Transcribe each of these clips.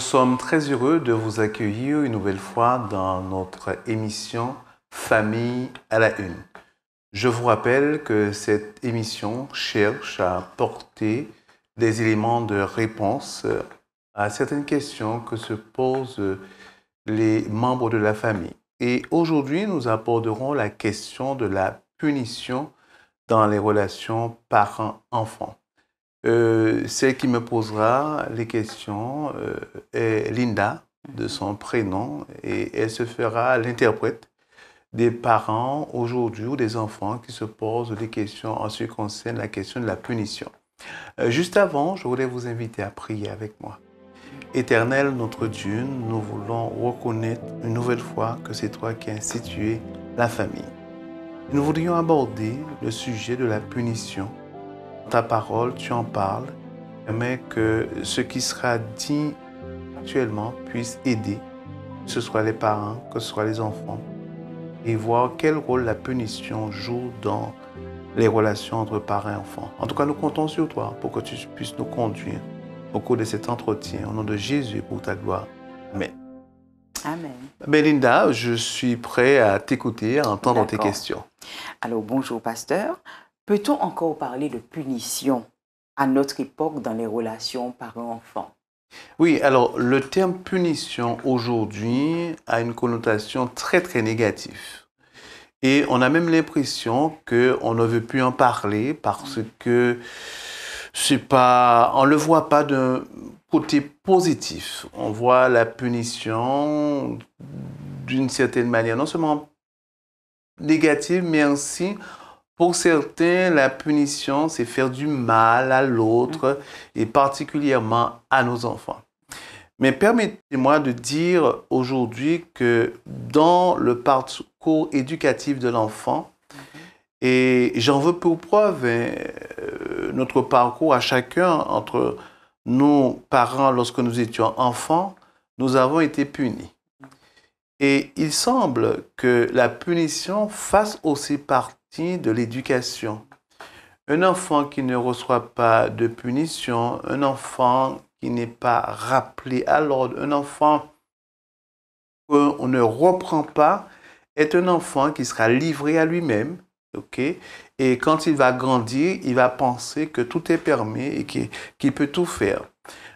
Nous sommes très heureux de vous accueillir une nouvelle fois dans notre émission Famille à la Une. Je vous rappelle que cette émission cherche à porter des éléments de réponse à certaines questions que se posent les membres de la famille. Et aujourd'hui, nous aborderons la question de la punition dans les relations parents-enfants. Euh, celle qui me posera les questions euh, est Linda, de son prénom, et elle se fera l'interprète des parents aujourd'hui ou des enfants qui se posent des questions en ce qui concerne la question de la punition. Euh, juste avant, je voulais vous inviter à prier avec moi. Éternel notre Dieu, nous voulons reconnaître une nouvelle fois que c'est toi qui as institué la famille. Nous voudrions aborder le sujet de la punition ta parole, tu en parles. mais que ce qui sera dit actuellement puisse aider, que ce soit les parents, que ce soit les enfants, et voir quel rôle la punition joue dans les relations entre parents et enfants. En tout cas, nous comptons sur toi pour que tu puisses nous conduire au cours de cet entretien. Au nom de Jésus, pour ta gloire. Amen. Amen. Belinda, je suis prêt à t'écouter, à entendre tes questions. Alors, bonjour, pasteur. Peut-on encore parler de punition à notre époque dans les relations parents-enfants oui, alors le terme punition aujourd'hui a une connotation très très négative. Et on a même l'impression qu'on ne veut plus en parler parce mm. que c'est pas, on ne le voit pas d'un côté positif. On voit la punition d'une certaine manière, non seulement négative, mais aussi pour certains, la punition, c'est faire du mal à l'autre mm. et particulièrement à nos enfants. Mais permettez-moi de dire aujourd'hui que dans le parcours éducatif de l'enfant, mm-hmm. et j'en veux pour preuve hein, euh, notre parcours à chacun entre nos parents lorsque nous étions enfants, nous avons été punis. Mm. Et il semble que la punition fasse aussi partie de l'éducation. Un enfant qui ne reçoit pas de punition, un enfant qui n'est pas rappelé à l'ordre, un enfant qu'on ne reprend pas, est un enfant qui sera livré à lui-même. Et quand il va grandir, il va penser que tout est permis et qu'il peut tout faire.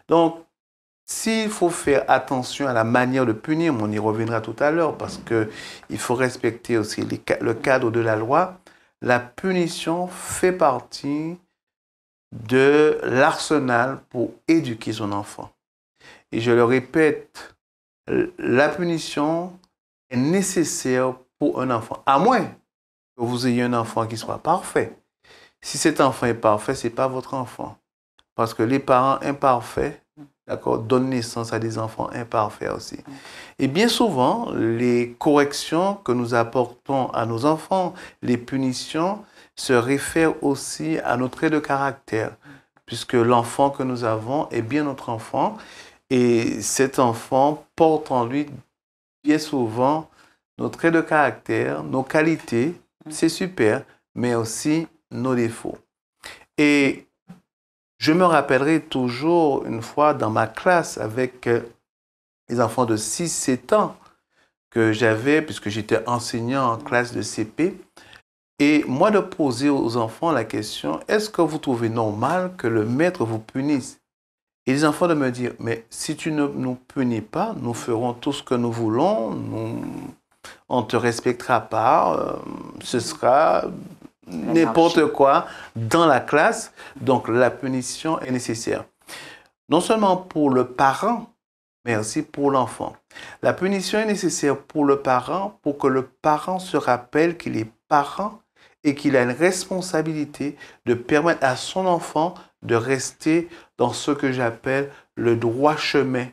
Donc, s'il faut faire attention à la manière de punir, on y reviendra tout à l'heure parce qu'il faut respecter aussi le cadre de la loi, la punition fait partie de l'arsenal pour éduquer son enfant. Et je le répète, la punition est nécessaire pour un enfant, à moins que vous ayez un enfant qui soit parfait. Si cet enfant est parfait, ce n'est pas votre enfant. Parce que les parents imparfaits d'accord, donne naissance à des enfants imparfaits aussi. Et bien souvent, les corrections que nous apportons à nos enfants, les punitions, se réfèrent aussi à nos traits de caractère, puisque l'enfant que nous avons est bien notre enfant, et cet enfant porte en lui bien souvent nos traits de caractère, nos qualités, c'est super, mais aussi nos défauts. Et je me rappellerai toujours une fois dans ma classe avec euh, les enfants de 6-7 ans que j'avais, puisque j'étais enseignant en classe de CP, et moi de poser aux enfants la question, est-ce que vous trouvez normal que le maître vous punisse Et les enfants de me dire, mais si tu ne nous punis pas, nous ferons tout ce que nous voulons, on ne te respectera pas, euh, ce sera n'importe quoi dans la classe. Donc la punition est nécessaire. Non seulement pour le parent, mais aussi pour l'enfant. La punition est nécessaire pour le parent pour que le parent se rappelle qu'il est parent et qu'il a une responsabilité de permettre à son enfant de rester dans ce que j'appelle le droit chemin.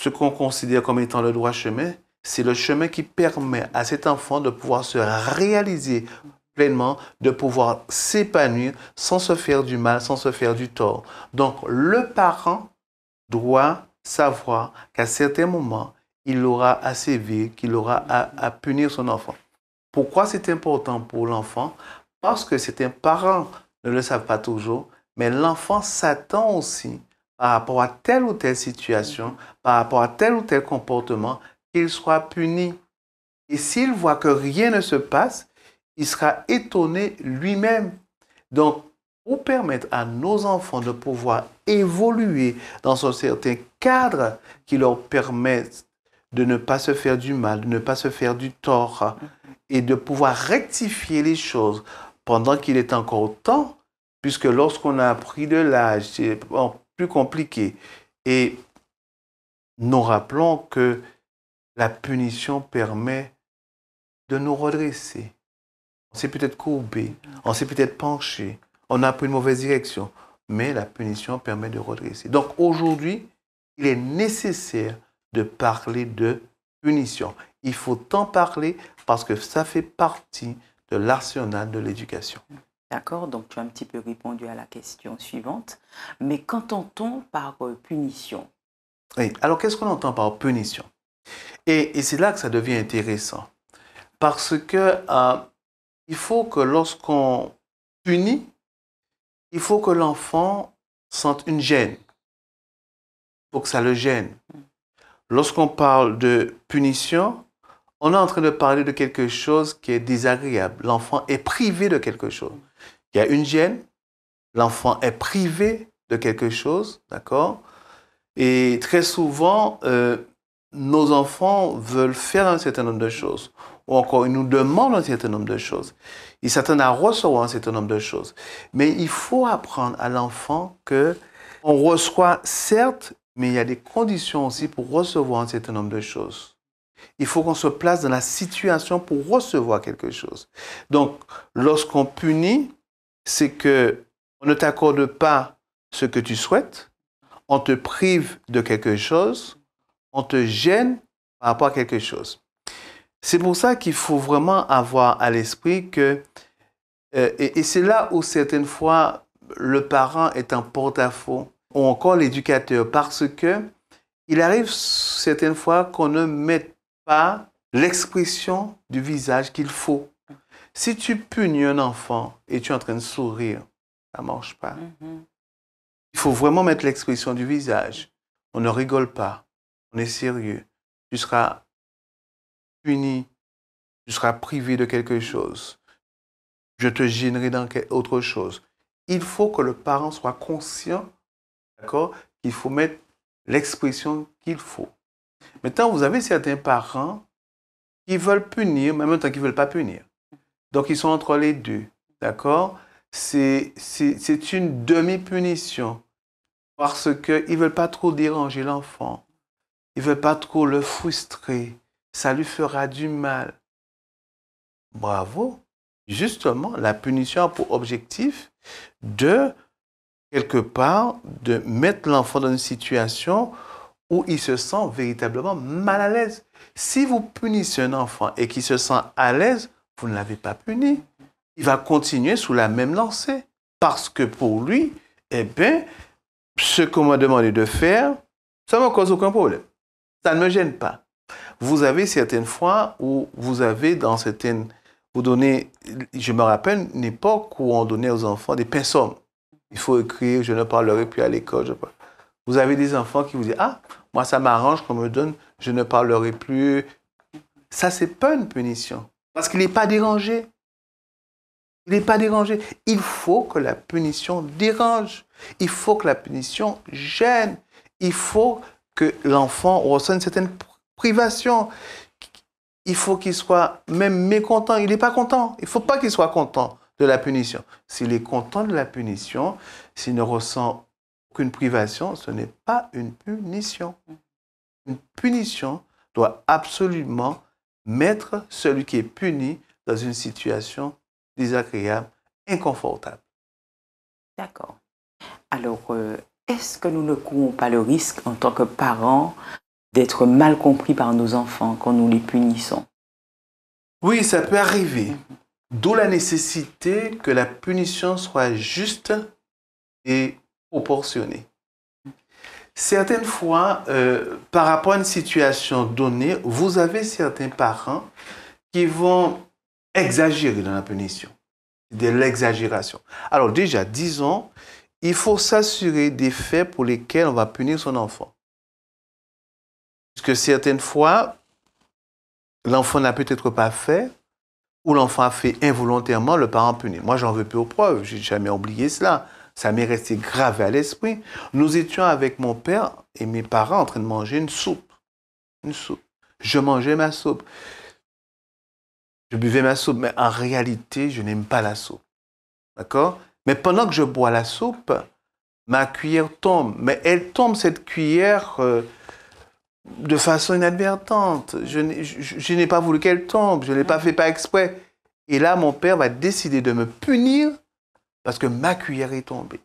Ce qu'on considère comme étant le droit chemin, c'est le chemin qui permet à cet enfant de pouvoir se réaliser pleinement, de pouvoir s'épanouir sans se faire du mal, sans se faire du tort. Donc le parent doit savoir qu'à certains moments, il aura à sévir, qu'il aura à, punir son enfant. Pourquoi c'est important pour l'enfant Parce que certains parents ne le savent pas toujours, mais l'enfant s'attend aussi par rapport à telle ou telle situation, par rapport à tel ou tel comportement, qu'il soit puni. Et s'il voit que rien ne se passe, il sera étonné lui-même. Donc, pour permettre à nos enfants de pouvoir évoluer dans un certain cadre qui leur permette de ne pas se faire du mal, de ne pas se faire du tort et de pouvoir rectifier les choses pendant qu'il est encore temps, puisque lorsqu'on a pris de l'âge, c'est plus compliqué. Et nous rappelons que la punition permet de nous redresser on s'est peut-être courbé, on s'est peut-être penché, on a pris une mauvaise direction, mais la punition permet de redresser. Donc aujourd'hui, il est nécessaire de parler de punition. Il faut en parler parce que ça fait partie de l'arsenal de l'éducation. D'accord, donc tu as un petit peu répondu à la question suivante. Mais qu'entend-on par euh, punition oui. Alors qu'est-ce qu'on entend par punition Et, c'est là que ça devient intéressant. Parce que euh, il faut que lorsqu'on punit, il faut que l'enfant sente une gêne. Il faut que ça le gêne. Lorsqu'on parle de punition, on est en train de parler de quelque chose qui est désagréable. L'enfant est privé de quelque chose. Il y a une gêne, l'enfant est privé de quelque chose, d'accord Et très souvent, euh, nos enfants veulent faire un certain nombre de choses ou encore ils nous demande un certain nombre de choses. Il s'attendent à recevoir un certain nombre de choses. Mais il faut apprendre à l'enfant que on reçoit certes, mais il y a des conditions aussi pour recevoir un certain nombre de choses. Il faut qu'on se place dans la situation pour recevoir quelque chose. Donc, lorsqu'on punit, c'est que on ne t'accorde pas ce que tu souhaites, on te prive de quelque chose, on te gêne par rapport à quelque chose. C'est pour ça qu'il faut vraiment avoir à l'esprit que, euh, et, c'est là où certaines fois le parent est un porte-à-faux, ou encore l'éducateur, parce que il arrive certaines fois qu'on ne mette pas l'expression du visage qu'il faut. Si tu punis un enfant et tu es en train de sourire, ça ne marche pas. Mm-hmm. Il faut vraiment mettre l'expression du visage. On ne rigole pas, on est sérieux. Tu seras punis, tu seras privé de quelque chose. Je te gênerai dans autre chose. Il faut que le parent soit conscient, d'accord, qu'il faut mettre l'expression qu'il faut. Maintenant, vous avez certains parents qui veulent punir, mais en même temps qui ne veulent pas punir. Donc, ils sont entre les deux, d'accord C'est une demi-punition parce qu'ils ne veulent pas trop déranger l'enfant. Ils ne veulent pas trop le frustrer ça lui fera du mal. Bravo. Justement, la punition a pour objectif de, quelque part, de mettre l'enfant dans une situation où il se sent véritablement mal à l'aise. Si vous punissez un enfant et qu'il se sent à l'aise, vous ne l'avez pas puni. Il va continuer sous la même lancée. Parce que pour lui, eh bien, ce qu'on m'a demandé de faire, ça ne me cause aucun problème. Ça ne me gêne pas. Vous avez certaines fois où vous avez dans certaines... Vous donnez, je me rappelle une époque où on donnait aux enfants des pinceaux. Il faut écrire, je ne parlerai plus à l'école. Vous avez des enfants qui vous disent, ah, moi ça m'arrange qu'on me donne, je ne parlerai plus. Ça, c'est pas une punition. Parce qu'il n'est pas dérangé. Il n'est pas dérangé. Il faut que la punition dérange. Il faut que la punition gêne. Il faut que l'enfant ressente une certaine privation, il faut qu'il soit même mécontent. Il n'est pas content. Il ne faut pas qu'il soit content de la punition. S'il est content de la punition, s'il ne ressent qu'une privation, ce n'est pas une punition. Une punition doit absolument mettre celui qui est puni dans une situation désagréable, inconfortable. D'accord. Alors, euh, est-ce que nous ne courons pas le risque en tant que parents d'être mal compris par nos enfants quand nous les punissons. Oui, ça peut arriver. D'où la nécessité que la punition soit juste et proportionnée. Certaines fois, euh, par rapport à une situation donnée, vous avez certains parents qui vont exagérer dans la punition, de l'exagération. Alors déjà, disons, il faut s'assurer des faits pour lesquels on va punir son enfant. Parce que certaines fois, l'enfant n'a peut-être pas fait, ou l'enfant a fait involontairement, le parent puni. Moi, j'en veux plus preuves, preuve, j'ai jamais oublié cela. Ça m'est resté gravé à l'esprit. Nous étions avec mon père et mes parents en train de manger une soupe. Une soupe. Je mangeais ma soupe. Je buvais ma soupe, mais en réalité, je n'aime pas la soupe. D'accord Mais pendant que je bois la soupe, ma cuillère tombe. Mais elle tombe, cette cuillère, euh, de façon inadvertante. Je n'ai pas voulu qu'elle tombe, je ne l'ai pas mm. fait par exprès. Et là, mon père va décider de me punir parce que ma cuillère est tombée.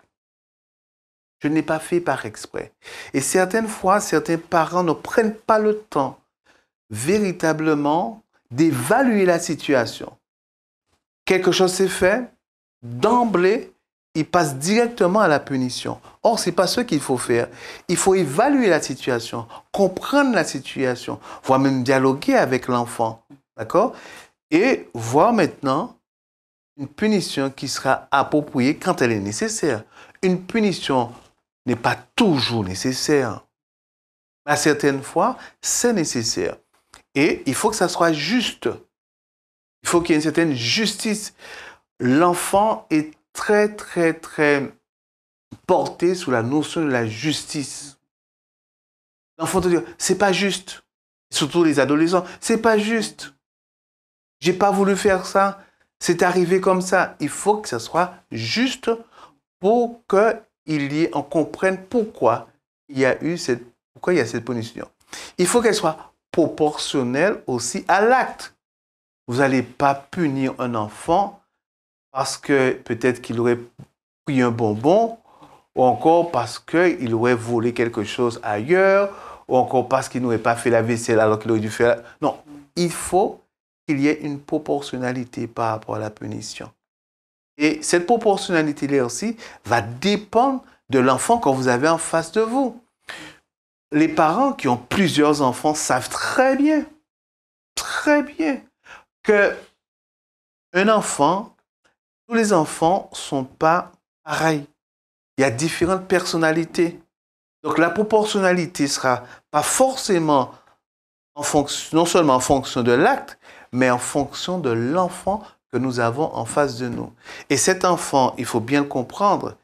Je n'ai pas fait par exprès. Et certaines fois, certains parents ne prennent pas le temps véritablement d'évaluer la situation. Quelque chose s'est fait, d'emblée, il passe directement à la punition. Or, ce n'est pas ce qu'il faut faire. Il faut évaluer la situation, comprendre la situation, voire même dialoguer avec l'enfant. D'accord Et voir maintenant une punition qui sera appropriée quand elle est nécessaire. Une punition n'est pas toujours nécessaire. À certaines fois, c'est nécessaire. Et il faut que ça soit juste. Il faut qu'il y ait une certaine justice. L'enfant est très, très, très porté sous la notion de la justice. L'enfant te dit, c'est pas juste. Surtout les adolescents, c'est pas juste. J'ai pas voulu faire ça. C'est arrivé comme ça. Il faut que ce soit juste pour qu'il y ait, comprenne pourquoi il y a eu cette, pourquoi il y a cette punition. Il faut qu'elle soit proportionnelle aussi à l'acte. Vous n'allez pas punir un enfant parce que peut-être qu'il aurait pris un bonbon, ou encore parce qu'il aurait volé quelque chose ailleurs, ou encore parce qu'il n'aurait pas fait la vaisselle alors qu'il aurait dû faire... Non, il faut qu'il y ait une proportionnalité par rapport à la punition. Et cette proportionnalité-là aussi va dépendre de l'enfant que vous avez en face de vous. Les parents qui ont plusieurs enfants savent très bien, très bien, que un enfant tous les enfants ne sont pas pareils. Il y a différentes personnalités. Donc la proportionnalité ne sera pas forcément non seulement en fonction de l'acte, mais en fonction de l'enfant que nous avons en face de nous. Et cet enfant, il faut bien le comprendre,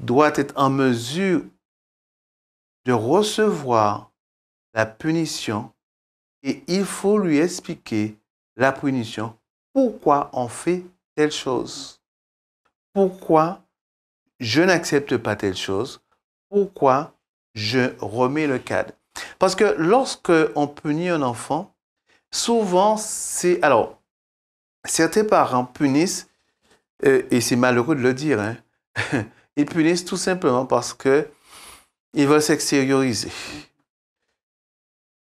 doit être en mesure de recevoir la punition et il faut lui expliquer la punition, pourquoi on fait telle chose Pourquoi je n'accepte pas telle chose Pourquoi je remets le cadre Parce que lorsque on punit un enfant, souvent c'est... Alors, certains parents punissent, euh, et c'est malheureux de le dire, hein, ils punissent tout simplement parce que veulent s'extérioriser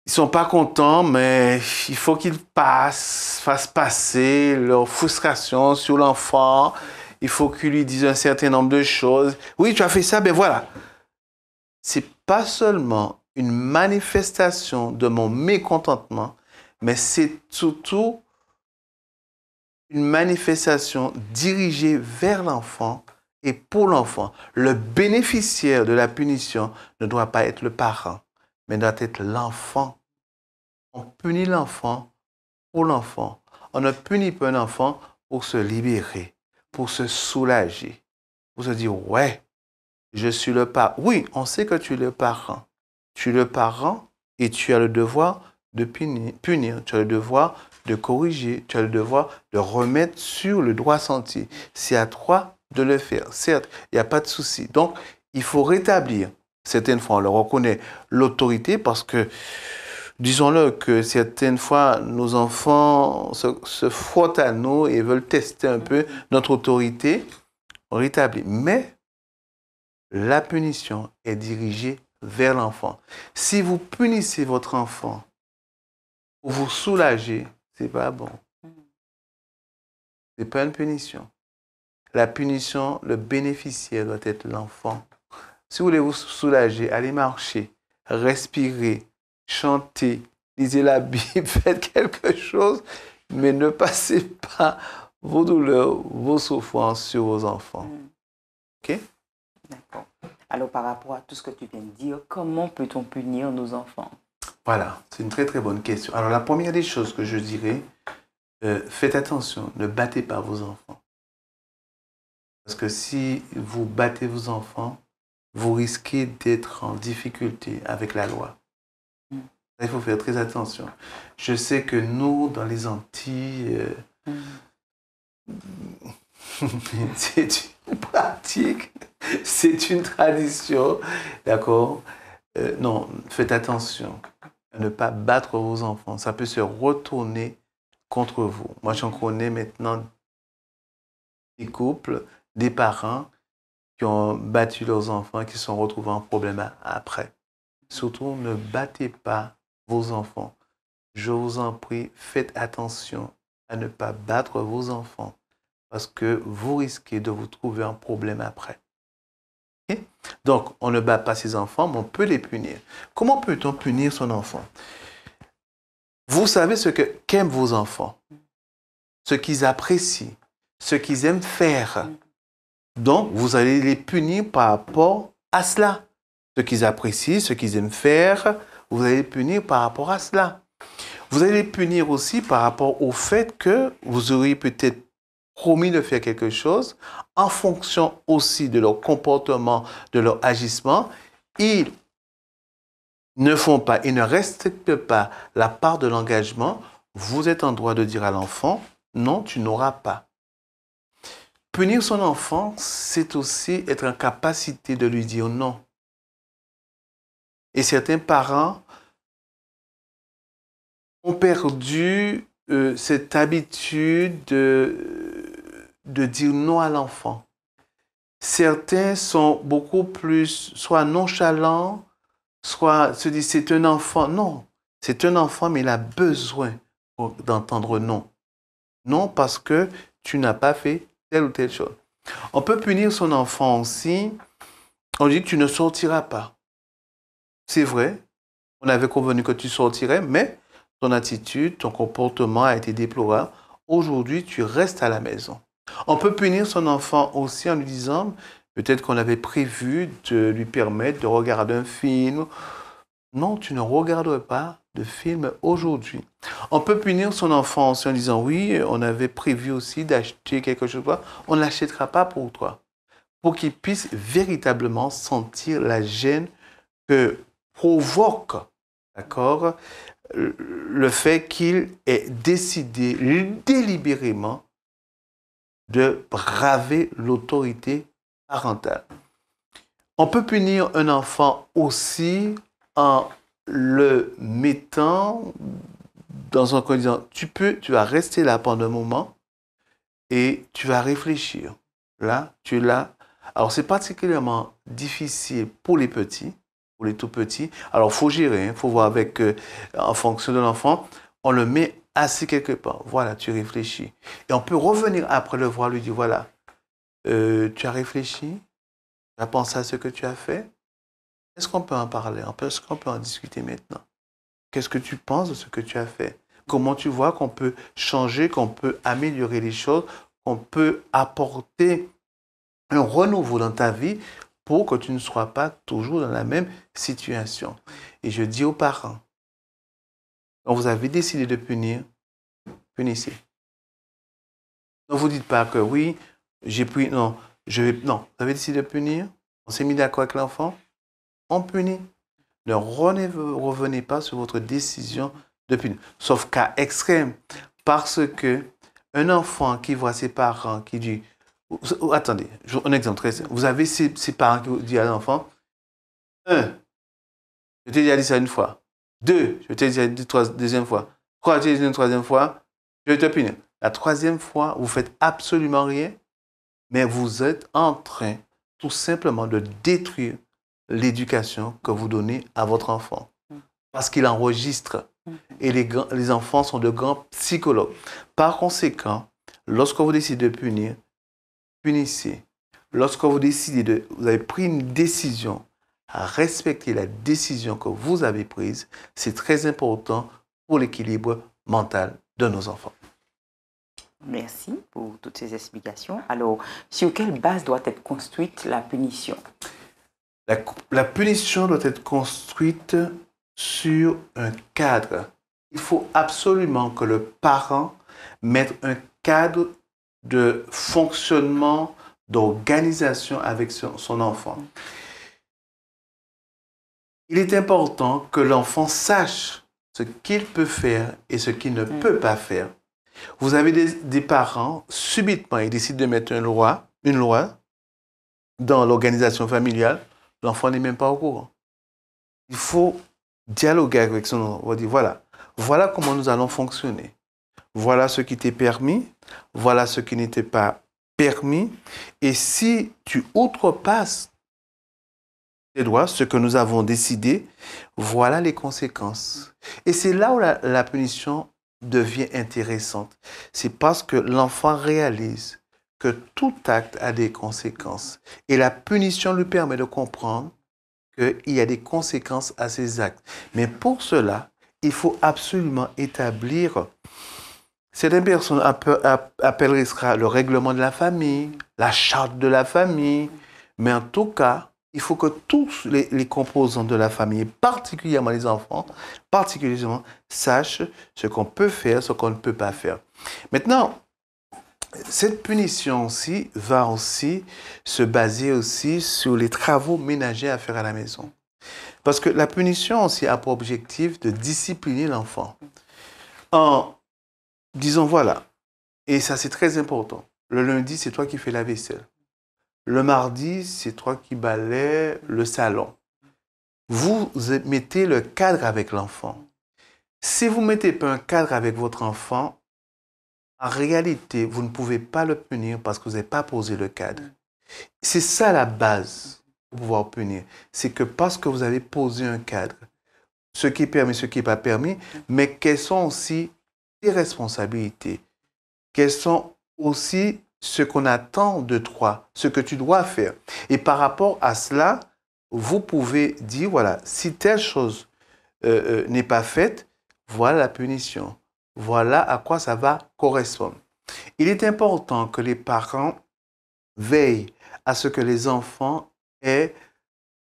ils sont pas contents, mais il faut qu'ils passent, fassent passer leur frustration sur l'enfant. Il faut qu'ils lui disent un certain nombre de choses. Oui, tu as fait ça, ben voilà. C'est pas seulement une manifestation de mon mécontentement, mais c'est surtout une manifestation dirigée vers l'enfant et pour l'enfant. Le bénéficiaire de la punition ne doit pas être le parent, mais doit être l'enfant on punit l'enfant pour l'enfant. On ne punit pas un enfant pour se libérer, pour se soulager, pour se dire, ouais, je suis le parent. Oui, on sait que tu es le parent. Tu es le parent et tu as le devoir de punir, Tu as le devoir de corriger. Tu as le devoir de remettre sur le droit sentier. C'est à toi de le faire. Certes, il n'y a pas de souci. Donc, il faut rétablir. Certaines fois, on le reconnaît, l'autorité, parce que Disons-le que certaines fois, nos enfants se, frottent à nous et veulent tester un peu notre autorité rétablie. Mais la punition est dirigée vers l'enfant. Si vous punissez votre enfant pour vous soulager, c'est pas bon. n'est pas une punition. La punition, le bénéficiaire doit être l'enfant. Si vous voulez vous soulager, allez marcher, respirer, chantez, lisez la Bible, faites quelque chose, mais ne passez pas vos douleurs, vos souffrances sur vos enfants. Mm. OK D'accord. Alors par rapport à tout ce que tu viens de dire, comment peut-on punir nos enfants Voilà, c'est une très très bonne question. Alors la première des choses que je dirais, euh, faites attention, ne battez pas vos enfants. Parce que si vous battez vos enfants, vous risquez d'être en difficulté avec la loi. Il faut faire très attention. Je sais que nous, dans les Antilles, euh, c'est une pratique, c'est une tradition, d'accord euh, Non, faites attention. Ne pas battre vos enfants, ça peut se retourner contre vous. Moi, j'en connais maintenant des couples, des parents qui ont battu leurs enfants, qui se sont retrouvés en problème après. Surtout, ne battez pas vos enfants. Je vous en prie, faites attention à ne pas battre vos enfants parce que vous risquez de vous trouver un problème après. Donc, on ne bat pas ses enfants, mais on peut les punir. Comment peut-on punir son enfant Vous savez ce que qu'aiment vos enfants, ce qu'ils apprécient, ce qu'ils aiment faire. Donc, vous allez les punir par rapport à cela. Ce qu'ils apprécient, ce qu'ils aiment faire, vous allez punir par rapport à cela. Vous allez punir aussi par rapport au fait que vous auriez peut-être promis de faire quelque chose en fonction aussi de leur comportement, de leur agissement. Ils ne font pas, ils ne respectent pas la part de l'engagement. Vous êtes en droit de dire à l'enfant, non, tu n'auras pas. Punir son enfant, c'est aussi être en capacité de lui dire non. Et certains parents ont perdu euh, cette habitude de, de dire non à l'enfant. Certains sont beaucoup plus soit nonchalants, soit se disent c'est un enfant. Non, c'est un enfant, mais il a besoin d'entendre non. Non parce que tu n'as pas fait telle ou telle chose. On peut punir son enfant aussi. On dit tu ne sortiras pas c'est vrai, on avait convenu que tu sortirais, mais ton attitude, ton comportement a été déplorable. Aujourd'hui, tu restes à la maison. On peut punir son enfant aussi en lui disant, peut-être qu'on avait prévu de lui permettre de regarder un film. Non, tu ne regarderas pas de film aujourd'hui. On peut punir son enfant aussi en disant, oui, on avait prévu aussi d'acheter quelque chose. On ne l'achètera pas pour toi. Pour qu'il puisse véritablement sentir la gêne que provoque d'accord, le fait qu'il ait décidé délibérément de braver l'autorité parentale. On peut punir un enfant aussi en le mettant dans un coin disant tu peux, tu vas rester là pendant un moment et tu vas réfléchir. Là, tu es là. Alors c'est particulièrement difficile pour les petits pour les tout petits. Alors, faut gérer, il hein. faut voir avec, euh, en fonction de l'enfant, on le met assis quelque part. Voilà, tu réfléchis. Et on peut revenir après le voir, lui dire, voilà, euh, tu as réfléchi, tu as pensé à ce que tu as fait. Est-ce qu'on peut en parler Est-ce qu'on peut en discuter maintenant Qu'est-ce que tu penses de ce que tu as fait Comment tu vois qu'on peut changer, qu'on peut améliorer les choses, qu'on peut apporter un renouveau dans ta vie pour que tu ne sois pas toujours dans la même situation. Et je dis aux parents, quand vous avez décidé de punir, punissez. Ne vous dites pas que oui, j'ai pu, non, je non, vous avez décidé de punir, on s'est mis d'accord avec l'enfant, on punit. Ne revenez pas sur votre décision de punir. Sauf cas extrême, parce que un enfant qui voit ses parents qui dit attendez, un exemple très simple. Vous avez ces, parents qui disent à l'enfant, un, je t'ai déjà dit ça une fois. Deux, je t'ai déjà dit une deuxième fois. Trois, je t'ai dit une troisième fois, je vais te punir. » La troisième fois, vous faites absolument rien, mais vous êtes en train tout simplement de détruire l'éducation que vous donnez à votre enfant. Mm. Parce qu'il enregistre. Mm. Et les, les enfants sont de grands psychologues. Par conséquent, lorsque vous décidez de punir, punissez. Lorsque vous décidez de, vous avez pris une décision, à respecter la décision que vous avez prise. C'est très important pour l'équilibre mental de nos enfants. Merci pour toutes ces explications. Alors, sur quelle base doit être construite la punition la, la, punition doit être construite sur un cadre. Il faut absolument que le parent mette un cadre de fonctionnement, d'organisation avec son enfant. Il est important que l'enfant sache ce qu'il peut faire et ce qu'il ne mm. peut pas faire. Vous avez des, parents, subitement, ils décident de mettre une loi, une loi dans l'organisation familiale, l'enfant n'est même pas au courant. Il faut dialoguer avec son enfant. On dit, voilà, voilà comment nous allons fonctionner. Voilà ce qui t'est permis, voilà ce qui n'était pas permis. Et si tu outrepasses tes droits, ce que nous avons décidé, voilà les conséquences. Et c'est là où la, la punition devient intéressante. C'est parce que l'enfant réalise que tout acte a des conséquences. Et la punition lui permet de comprendre qu'il y a des conséquences à ses actes. Mais pour cela, il faut absolument établir Certaines personnes appelleraient le règlement de la famille, la charte de la famille, mais en tout cas, il faut que tous les, composants de la famille, particulièrement les enfants, particulièrement, sachent ce qu'on peut faire, ce qu'on ne peut pas faire. Maintenant, cette punition aussi va aussi se baser aussi sur les travaux ménagers à faire à la maison. Parce que la punition aussi a pour objectif de discipliner l'enfant. En disons voilà, et ça c'est très important, le lundi c'est toi qui fais la vaisselle, le mardi c'est toi qui balais le salon. Vous mettez le cadre avec l'enfant. Si vous mettez pas un cadre avec votre enfant, en réalité, vous ne pouvez pas le punir parce que vous n'avez pas posé le cadre. C'est ça la base pour pouvoir punir. C'est que parce que vous avez posé un cadre, ce qui est permis, ce qui n'est pas permis, mais quels sont aussi tes responsabilités, quelles sont aussi ce qu'on attend de toi, ce que tu dois faire. Et par rapport à cela, vous pouvez dire, voilà, si telle chose euh, euh, n'est pas faite, voilà la punition. Voilà à quoi ça va correspondre. Il est important que les parents veillent à ce que les enfants aient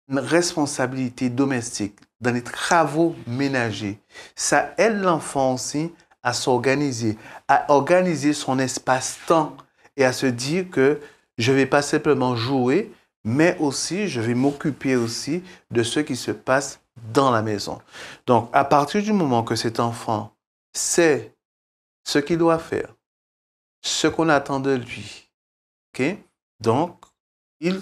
une responsabilité domestique dans les travaux ménagers. Ça aide l'enfant aussi à s'organiser, à organiser son espace-temps et à se dire que je ne vais pas simplement jouer, mais aussi je vais m'occuper aussi de ce qui se passe dans la maison. Donc, à partir du moment que cet enfant sait ce qu'il doit faire, ce qu'on attend de lui, ok donc il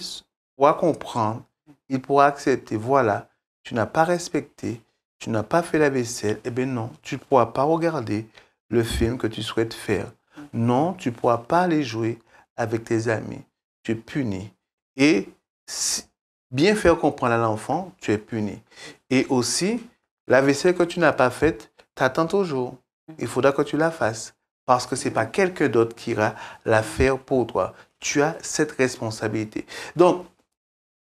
pourra comprendre, il pourra accepter, voilà, tu n'as pas respecté tu n'as pas fait la vaisselle, eh bien non, tu ne pourras pas regarder le film que tu souhaites faire. Non, tu ne pourras pas aller jouer avec tes amis. Tu es puni. Et bien faire comprendre à l'enfant, tu es puni. Et aussi, la vaisselle que tu n'as pas faite t'attends toujours. Il faudra que tu la fasses. Parce que ce n'est pas quelqu'un d'autre qui ira la faire pour toi. Tu as cette responsabilité. Donc,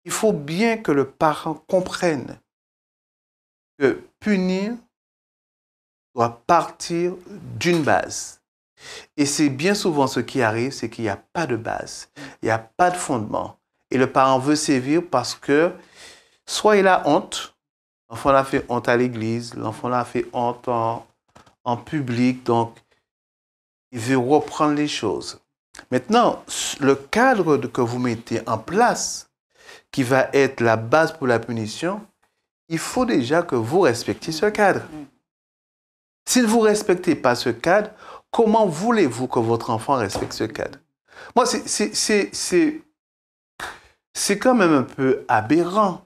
il faut bien que le parent comprenne punir doit partir d'une base. Et c'est bien souvent ce qui arrive, c'est qu'il n'y a pas de base, il n'y a pas de fondement. Et le parent veut sévir parce que soit il a honte, l'enfant l'a fait honte à l'église, l'enfant l'a fait honte en public, donc il veut reprendre les choses. Maintenant, le cadre que vous mettez en place, qui va être la base pour la punition, il faut déjà que vous respectiez ce cadre. Mm. Mm. Si vous ne respectez pas ce cadre, comment voulez-vous que votre enfant respecte ce cadre Moi, c'est quand même un peu aberrant.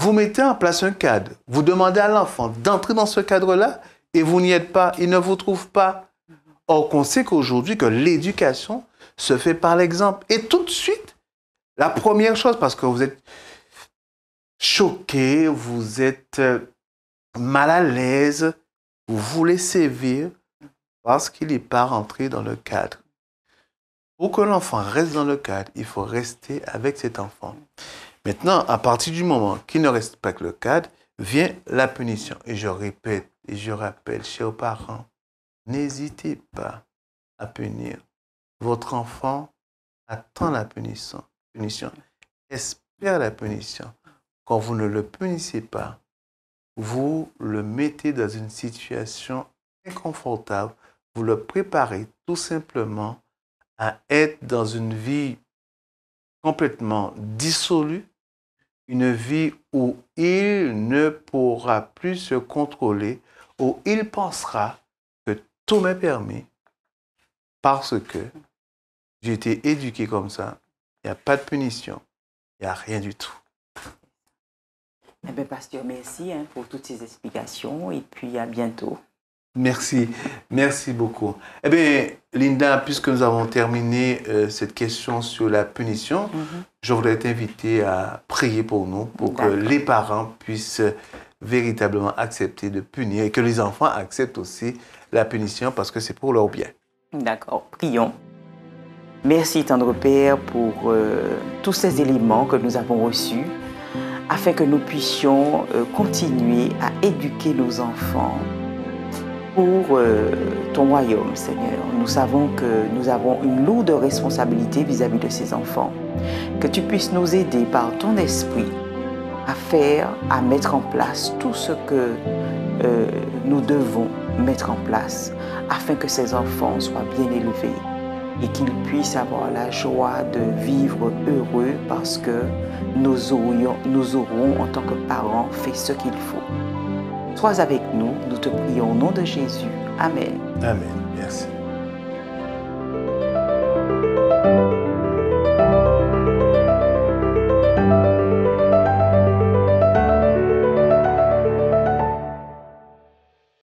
Vous mettez en place un cadre, vous demandez à l'enfant d'entrer dans ce cadre-là et vous n'y êtes pas, il ne vous trouve pas. Mm-hmm. Or, on sait qu'aujourd'hui que l'éducation se fait par l'exemple. Et tout de suite, la première chose, parce que vous êtes, choqué, vous êtes euh, mal à l'aise, vous voulez sévir parce qu'il n'est pas rentré dans le cadre. Pour que l'enfant reste dans le cadre, il faut rester avec cet enfant. Maintenant, à partir du moment qu'il ne reste pas le cadre, vient la punition. Et je répète et je rappelle, chers parents, n'hésitez pas à punir. Votre enfant attend la punition, punition espère la punition. Quand vous ne le punissez pas, vous le mettez dans une situation inconfortable, vous le préparez tout simplement à être dans une vie complètement dissolue, une vie où il ne pourra plus se contrôler, où il pensera que tout m'est permis parce que j'ai été éduqué comme ça. Il n'y a pas de punition, il n'y a rien du tout. Eh bien, pasteur, merci hein, pour toutes ces explications et puis à bientôt. Merci, merci beaucoup. Eh bien, Linda, puisque nous avons terminé euh, cette question sur la punition, mhm. je voudrais t'inviter à prier pour nous, pour que les parents puissent véritablement accepter de punir et que les enfants acceptent aussi la punition parce que c'est pour leur bien. D'accord, prions. Merci, tendre Père, pour euh, tous ces éléments que nous avons reçus afin que nous puissions euh, continuer à éduquer nos enfants pour euh, ton royaume, Seigneur. Nous savons que nous avons une lourde responsabilité vis-à-vis de ces enfants. Que tu puisses nous aider par ton esprit à faire, à mettre en place tout ce que euh, nous devons mettre en place afin que ces enfants soient bien élevés et qu'ils puissent avoir la joie de vivre heureux parce que nous aurons, nous aurons en tant que parents fait ce qu'il faut. Sois avec nous, nous te prions au nom de Jésus. Amen. Amen. Merci.